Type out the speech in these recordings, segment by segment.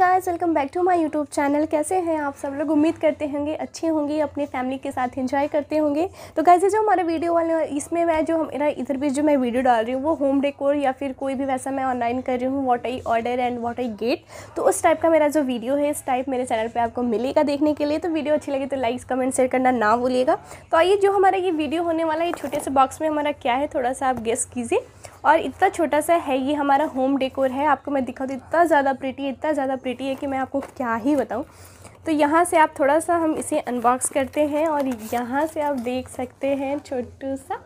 guys welcome back to my YouTube channel कैसे हैं आप सब लोग उम्मीद करते होंगे अच्छे होंगे अपने फैमिली के साथ एंजॉय करते होंगे तो गाइस जो हमारे वीडियो वाले इसमें मैं जो मेरा इधर भी जो मैं वीडियो डाल रही हूँ वो होम डेकोर या फिर कोई भी वैसा मैं ऑनलाइन कर रही हूँ what I order and what I get तो उस टाइप का मेरा जो वीडियो है इस टाइप मेरे चैनल पर आपको मिलेगा देखने के लिए तो वीडियो अच्छी लगी तो लाइक्स कमेंट शेयर करना ना भूलिएगा तो आइए जो हमारा ये वीडियो होने वाला है छोटे से बॉक्स में हमारा क्या है थोड़ा सा आप गेस्ट कीजिए और इतना छोटा सा है ये हमारा होम डेकोर है आपको मैं दिखाऊँ तो इतना ज़्यादा प्रिटी इतना ज़्यादा प्रिटी है कि मैं आपको क्या ही बताऊँ तो यहाँ से आप थोड़ा सा हम इसे अनबॉक्स करते हैं और यहाँ से आप देख सकते हैं छोटू सा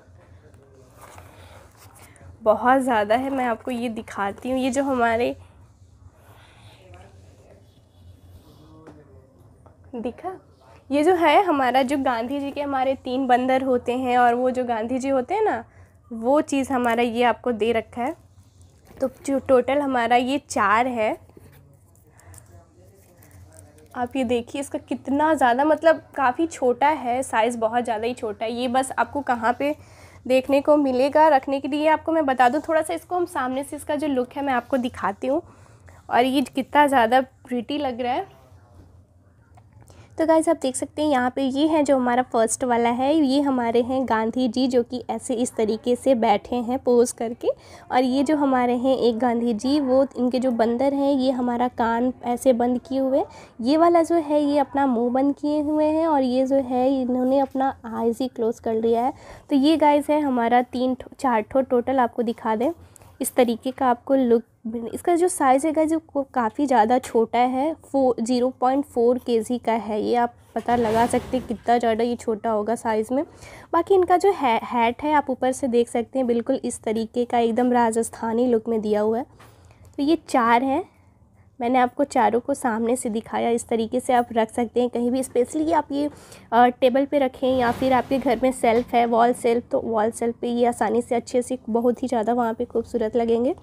बहुत ज़्यादा है मैं आपको ये दिखाती हूँ ये जो हमारे दिखा ये जो है हमारा जो गांधी जी के हमारे तीन बंदर होते हैं और वो जो गांधी जी होते हैं ना वो चीज़ हमारा ये आपको दे रखा है तो जो टोटल हमारा ये चार है आप ये देखिए इसका कितना ज़्यादा मतलब काफ़ी छोटा है साइज़ बहुत ज़्यादा ही छोटा है ये बस आपको कहाँ पे देखने को मिलेगा रखने के लिए आपको मैं बता दूँ थोड़ा सा इसको हम सामने से इसका जो लुक है मैं आपको दिखाती हूँ और ये कितना ज़्यादा प्रिटी लग रहा है तो गाइज़ आप देख सकते हैं यहाँ पे ये है जो हमारा फर्स्ट वाला है ये हमारे हैं गांधी जी जो कि ऐसे इस तरीके से बैठे हैं पोज करके और ये जो हमारे हैं एक गांधी जी वो इनके जो बंदर हैं ये हमारा कान ऐसे बंद किए हुए ये वाला जो है ये अपना मुँह बंद किए हुए हैं और ये जो है इन्होंने अपना आइज़ ही क्लोज़ कर लिया है तो ये गाइज़ है हमारा तीन चार ठो टोटल आपको दिखा दें इस तरीके का आपको लुक इसका जो साइज़ है जो काफ़ी ज़्यादा छोटा है फो ज़ीरो पॉइंट फोर के जी का है ये आप पता लगा सकते हैं कितना ज़्यादा ये छोटा होगा साइज़ में बाकी इनका जो है हैट है आप ऊपर से देख सकते हैं बिल्कुल इस तरीके का एकदम राजस्थानी लुक में दिया हुआ है तो ये चार हैं मैंने आपको चारों को सामने से दिखाया इस तरीके से आप रख सकते हैं कहीं भी स्पेशली आप ये टेबल पे रखें या फिर आपके घर में सेल्फ़ है वॉल सेल्फ तो वॉल सेल्फ पे ये आसानी से अच्छे से बहुत ही ज़्यादा वहाँ पे खूबसूरत लगेंगे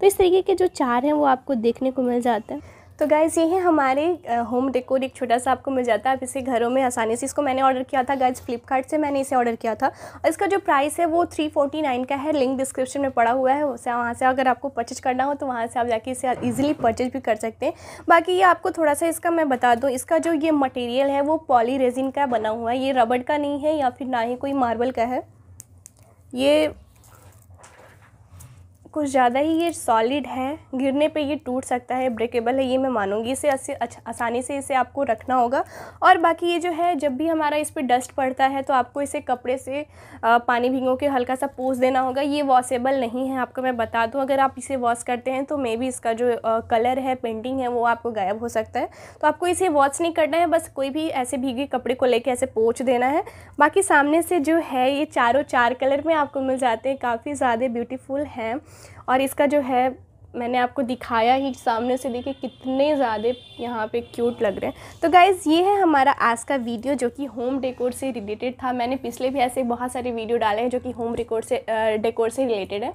तो इस तरीके के जो चार हैं वो आपको देखने को मिल जाते हैं तो गाइज़ ये है हमारे होम डेकोर एक छोटा सा आपको मिल जाता है आप इसे घरों में आसानी से इसको मैंने ऑर्डर किया था गाइज़ फ्लिपकार्ट से मैंने इसे ऑर्डर किया था और इसका जो प्राइस है वो थ्री फोर्टी नाइन का है लिंक डिस्क्रिप्शन में पड़ा हुआ है उसे वहाँ से अगर आपको परचेज करना हो तो वहाँ से आप जाके इसे ईजिली परचेज भी कर सकते हैं बाकी ये आपको थोड़ा सा इसका मैं बता दूँ इसका जो ये मटेरियल है वो पॉली रेजिन का बना हुआ है ये रबड़ का नहीं है या फिर ना ही कोई मार्बल का है ये कुछ ज़्यादा ही ये सॉलिड है गिरने पे ये टूट सकता है ब्रेकेबल है ये मैं मानूंगी इसे अच्छा, आसानी से इसे आपको रखना होगा और बाकी ये जो है जब भी हमारा इस पर डस्ट पड़ता है तो आपको इसे कपड़े से पानी भिंगो के हल्का सा पोस देना होगा ये वॉशेबल नहीं है आपको मैं बता दूँ अगर आप इसे वॉश करते हैं तो मे भी इसका जो कलर है पेंटिंग है वो आपको गायब हो सकता है तो आपको इसे वॉश नहीं करना है बस कोई भी ऐसे भीगे कपड़े को लेकर ऐसे पोछ देना है बाकी सामने से जो है ये चारों चार कलर में आपको मिल जाते हैं काफ़ी ज़्यादा ब्यूटीफुल हैं और इसका जो है मैंने आपको दिखाया ही सामने से देखे कितने ज़्यादा यहाँ पे क्यूट लग रहे हैं तो गाइज़ ये है हमारा आज का वीडियो जो कि होम डेकोर से रिलेटेड था मैंने पिछले भी ऐसे बहुत सारे वीडियो डाले हैं जो कि होम डेकोर से डेकोर से रिलेटेड है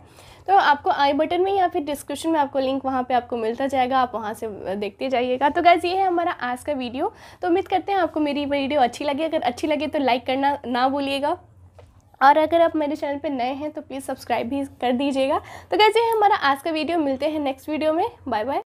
तो आपको आई बटन में या फिर डिस्क्रिप्शन में आपको लिंक वहाँ पर आपको मिलता जाएगा आप वहाँ से देखते जाइएगा तो गाइज़ ये है हमारा आज का वीडियो तो उम्मीद करते हैं आपको मेरी वीडियो अच्छी लगी अगर अच्छी लगे तो लाइक करना ना भूलिएगा और अगर आप मेरे चैनल पे नए हैं तो प्लीज़ सब्सक्राइब भी कर दीजिएगा तो कैसे है हमारा आज का वीडियो मिलते हैं नेक्स्ट वीडियो में बाय बाय